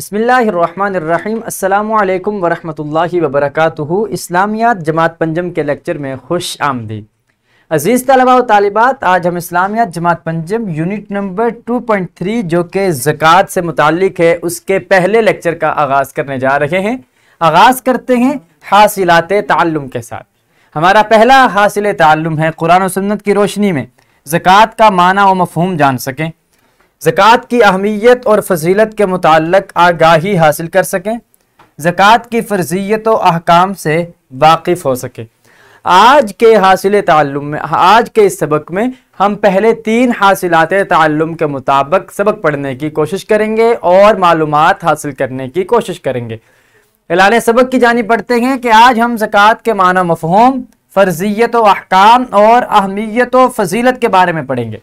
बसमीम् अल्लाम वरहमल वबरक इस्लामियात जमात पंजम के लेक्चर में खुश आमदी अज़ीज़ तलबा तालिबात आज हम इस्लामियात जमात पंजम यूनिट नंबर 2.3 जो कि ज़क़़त से मुतक है उसके पहले लेक्चर का आगाज़ करने जा रहे हैं आगाज़ करते हैं हासिलात ताल्लुम के साथ हमारा पहला हासिल ताल्लुम है कुरान सन्नत की रोशनी में ज़क़़त का माना व मफहम जान सकें ज़क़़त की अहमियत और फजीलत के मतलब आगाही हासिल कर सकें ज़क़़त की फर्जियत व अहकाम से वाकिफ़ हो सकें आज के हासिल तल्लुम में आज के इस सबक में हम पहले तीन हासिलत तल्लुम के मुताबिक सबक पढ़ने की कोशिश करेंगे और मालूम हासिल करने की कोशिश करेंगे एलान सबक की जानी पढ़ते हैं कि आज हम ज़क़़त के माना मफहम फ़र्जियत व अहकाम और अहमियत व फजीलत के बारे में पढ़ेंगे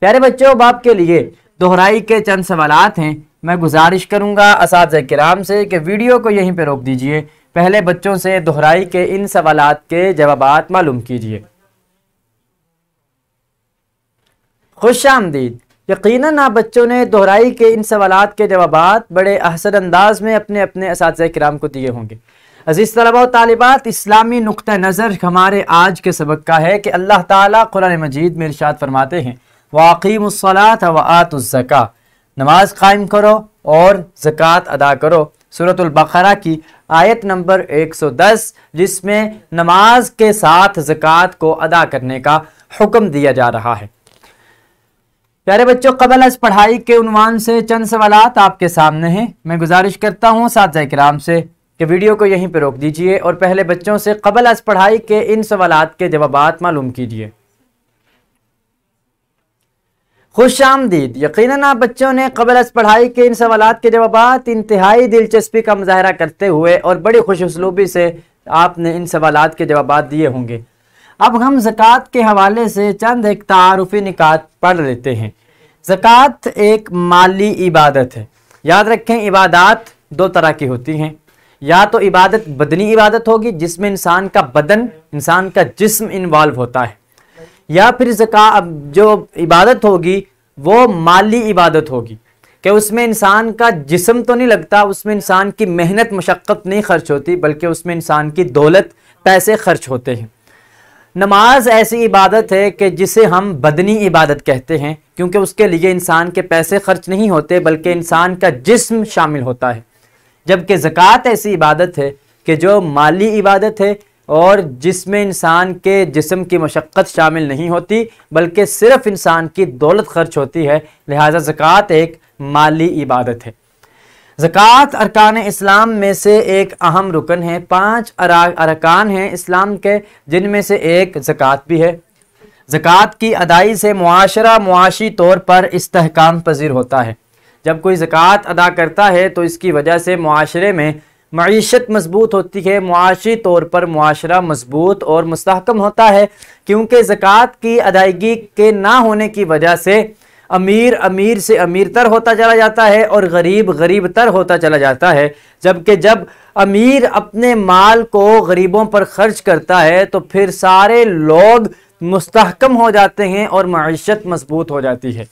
प्यारे बच्चों बाप के लिए दोहराई के चंद सवाल हैं मैं गुजारिश करूंगा इस कराम से कि वीडियो को यहीं पर रोक दीजिए पहले बच्चों से दोहराई के इन सवाल के जवाब मालूम कीजिए खुश आमदीद यकीन आप बच्चों ने दोहराई के इन सवाल के जवाब बड़े असर अंदाज में अपने अपने इस कराम को दिए होंगे अजीज़ तलबा तालबात इस्लामी नुक़ नज़र हमारे आज के सबक का है कि अल्लाह ताली कुरान मजीद में इर्शाद फरमाते हैं वाक़ीमसलात व आतज़क़ा नमाज कायम करो और ज़क़़त अदा करो सूरतुल्बकरा की आयत नंबर 110 जिसमें नमाज के साथ ज़क़़त को अदा करने का हुक्म दिया जा रहा है प्यारे बच्चों कबल अज पढ़ाई के उनवान से चंद सवाल आपके सामने हैं मैं गुजारिश करता हूँ साजा कराम से कि वीडियो को यहीं पर रोक दीजिए और पहले बच्चों से कबल अज पढ़ाई के इन सवाल के जवाब मालूम कीजिए खुश आमदीद यकीन आप बच्चों ने कबल पढ़ाई के इन सवाल के जवाब इंतहाई दिलचस्पी का मुजाहरा करते हुए और बड़ी खुश उसलूबी से आपने इन सवाल के जवाब दिए होंगे अब हम ज़क़ात के हवाले से चंद एक तारफ़ी निकात पढ़ लेते हैं ज़क़़त एक माली इबादत है याद रखें इबादत दो तरह की होती हैं या तो इबादत बदनी इबादत होगी जिसमें इंसान का बदन इंसान का जिस्म इन्वॉल्व होता है या फिर जका जो इबादत होगी वो माली इबादत होगी कि उसमें इंसान का जिसम तो नहीं लगता उसमें इंसान की मेहनत मशक्क़त नहीं खर्च होती बल्कि उसमें इंसान की दौलत पैसे खर्च होते हैं नमाज ऐसी इबादत है कि जिसे हम बदनी इबादत कहते हैं क्योंकि उसके लिए इंसान के पैसे खर्च नहीं होते बल्कि इंसान का जिस्म शामिल होता है जबकि ज़क़़त ऐसी इबादत है कि जो माली इबादत है और जिसमें इंसान के जिसम की मशक्क़त शामिल नहीं होती बल्कि सिर्फ इंसान की दौलत खर्च होती है लिहाजा ज़क़़त एक माली इबादत है ज़क़़त अरकान इस्लाम में से एक अहम रुकन है पाँच अरकान हैं इस्लाम के जिनमें से एक ज़क़़त भी है ज़क़़त की अदाई से मुआशरा मुआशी तौर पर इसकाम पजीर होता है जब कोई ज़क़़त अदा करता है तो इसकी वजह से माशरे में मीशत मजबूत होती है मुआशी तौर पर मुआरा मजबूत और मस्तकम होता है क्योंकि ज़क़़त की अदायगी के ना होने की वजह से अमीर अमीर से अमीर तर होता चला जाता है और गरीब गरीब तर होता चला जाता है जबकि जब अमीर अपने माल को गरीबों पर खर्च करता है तो फिर सारे लोग मस्तकम हो जाते हैं और मीशत मजबूत हो जाती है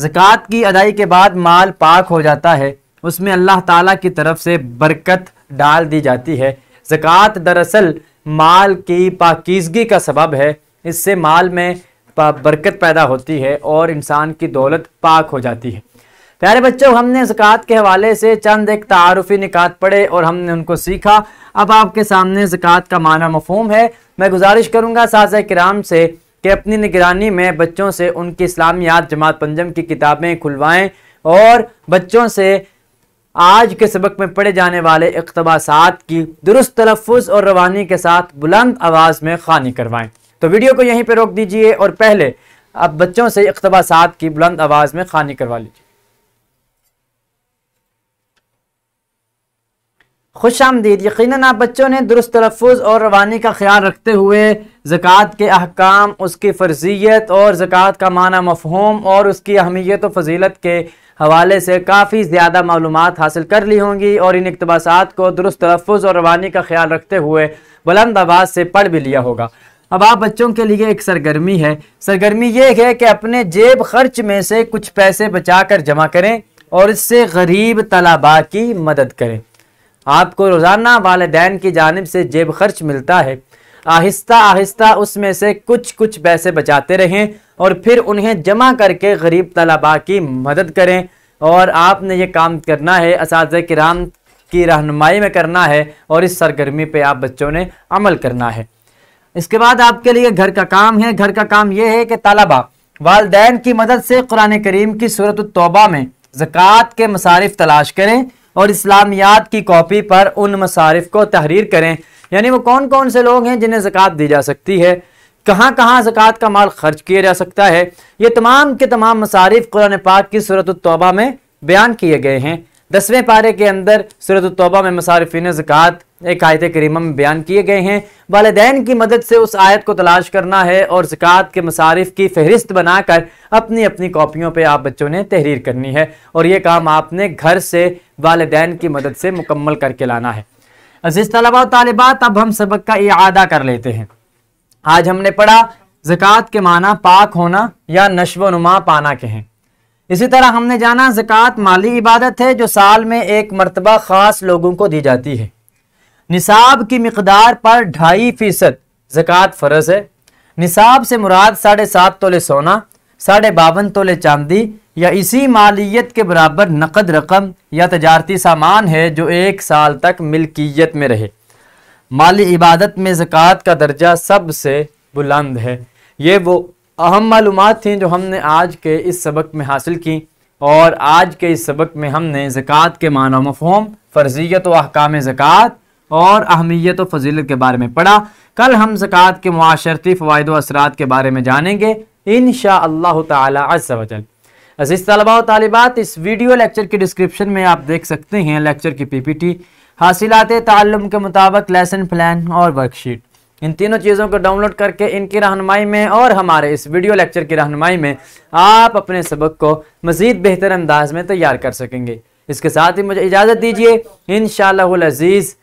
ज़क़़त की अदाई के बाद माल पाक हो जाता है उसमें अल्लाह ताला की तरफ से बरकत डाल दी जाती है ज़क़़त दरअसल माल की पाकिजगी का सबब है इससे माल में बरकत पैदा होती है और इंसान की दौलत पाक हो जाती है प्यारे बच्चों हमने ज़क़़त के हवाले से चंद एक तारफ़ी निकात पढ़े और हमने उनको सीखा अब आपके सामने ज़क़़त का माना मफहम है मैं गुजारिश करूँगा साजा कराम से कि अपनी निगरानी में बच्चों से उनकी इस्लामियात जमात पंजम की किताबें खुलवाएँ और बच्चों से आज के सबक में पढ़े जाने वाले इकतबासात की दुरुस्त तलफ़ और रवानी के साथ बुलंद आवाज़ में खानी करवाएं तो वीडियो को यहीं पर रोक दीजिए और पहले आप बच्चों से इकतबासात की बुलंद आवाज़ में खानी करवा लीजिए खुश आमदीद यकीन आप बच्चों ने दुरुस्त तलफ़ और रवानी का ख्याल रखते हुए ज़क़़त के अहकाम उसकी फ़र्जियत और ज़क़़त का माना मफहम और उसकी अहमियत व फजीलत के हवाले से काफ़ी ज़्यादा मालूम हासिल कर ली होंगी और इन इकतबास को दुरुस्त तलफ़ और रवानी का ख्याल रखते हुए बुलंद आवाज़ से पढ़ भी लिया होगा अब आप बच्चों के लिए एक सरगर्मी है सरगर्मी ये है कि अपने जेब खर्च में से कुछ पैसे बचा कर जमा करें और इससे गरीब तलाबा की मदद करें आपको रोज़ाना वालदेन की जानब से जेब खर्च मिलता है आहिस्ता आहिस्ता उसमें से कुछ कुछ पैसे बचाते रहें और फिर उन्हें जमा करके गरीब तलबा की मदद करें और आपने ये काम करना है इस कराम की रहनुमाई में करना है और इस सरगर्मी पे आप बच्चों ने अमल करना है इसके बाद आपके लिए घर का काम है घर का काम यह है कि तलबा वालदेन की मदद से कुरान करीम की सूरत तोबा में ज़क़़त के मसारफ तलाश करें और इस्लामियात की कॉपी पर उन मसारफ को तहरीर करें यानी वो कौन कौन से लोग हैं जिन्हें ज़क़़त दी जा सकती है कहाँ कहाँ ज़क़़त का माल खर्च किया जा सकता है ये तमाम के तमाम मसारिफ कुरान पाक की सूरत तौबा में बयान किए गए हैं दसवें पारे के अंदर सूरत तौबा में मसारफिन ज़क़़त एक आयत करीमा में बयान किए गए हैं वालदेन की मदद से उस आयत को तलाश करना है और ज़क़़त के मसारफ की फहरिस्त बनाकर अपनी अपनी कापियों पर आप बच्चों ने तहरीर करनी है और ये काम आपने घर से वालदेन की मदद से मुकम्मल करके लाना है अजीज तलबा तालिबात अब हम सबक का इआदा कर लेते हैं आज हमने पढ़ा जक़ात के माना पाक होना या नशव नुमा पाना के हैं इसी तरह हमने जाना जक़ात माली इबादत है जो साल में एक मरतबा ख़ास लोगों को दी जाती है निसाब की मकदार पर ढाई फ़ीसद ज़क़़त फ़र्ज है निसाब से मुराद साढ़े सात तोले सोना साढ़े बावन तोले चांदी या इसी मालियत के बराबर नकद रकम या तजारती सामान है जो एक साल तक मिल्कियत में रहे माली इबादत में ज़क़़त का दर्जा सबसे बुलंद है ये वो अहम मालूम थी जो हमने आज के इस सबक में हासिल की और आज के इस सबक में हमने ज़क़़त के माना मफहम फ़र्जियत अहकाम ज़क़़त और अहमियत व फजीलत के बारे में पढ़ा कल हम ज़क़़त के माशरती फ़वाद असरात के बारे में जानेंगे इन शाह तजल अजीज तलबा और तलबात इस वीडियो लेक्चर के डिस्क्रिप्शन में आप देख सकते हैं लेक्चर की पीपीटी हासिलात तालम के मुताबिक लेसन प्लान और वर्कशीट इन तीनों चीज़ों को डाउनलोड करके इनकी रहनमाई में और हमारे इस वीडियो लेक्चर की रहनमाई में आप अपने सबक को मज़ीद बेहतर अंदाज में तैयार कर सकेंगे इसके साथ ही मुझे इजाज़त दीजिए इन शज़ीज़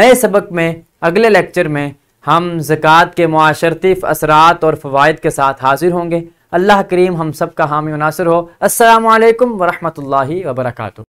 नए सबक में अगले लेक्चर में हम ज़क़़ात के माशरती असरात और फ़वाद के साथ हाजिर होंगे अल्लाह करीम हम सब का हामी मुनासर हो असलकम वरहमल वबरकू